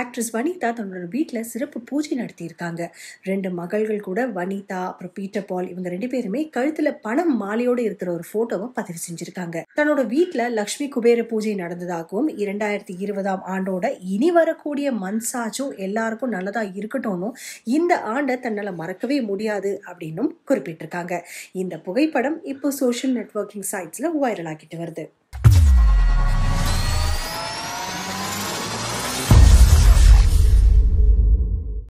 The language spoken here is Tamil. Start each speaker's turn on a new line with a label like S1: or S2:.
S1: ஆக்ட்ரஸ் வனிதா தன்னோட வீட்டில் சிறப்பு பூஜை நடத்தியிருக்காங்க ரெண்டு மகள்கள் கூட வனிதா அப்புறம் பீட்டர் பால் இவங்க ரெண்டு பேருமே கழுத்தில் பணம் மாலையோடு இருக்கிற ஒரு ஃபோட்டோவை பதிவு செஞ்சுருக்காங்க தன்னோட வீட்டில் லக்ஷ்மி குபேர பூஜை நடந்ததாகவும் இரண்டாயிரத்தி இருபதாம் ஆண்டோட இனி வரக்கூடிய மன்சாஜும் எல்லாருக்கும் நல்லதாக இருக்கட்டும்னு இந்த ஆண்டை தன்னால் மறக்கவே முடியாது அப்படின்னும் குறிப்பிட்டிருக்காங்க இந்த புகைப்படம் இப்போ சோஷியல் நெட்ஒர்க்கிங் சைட்ஸில் வைரல் ஆகிட்டு வருது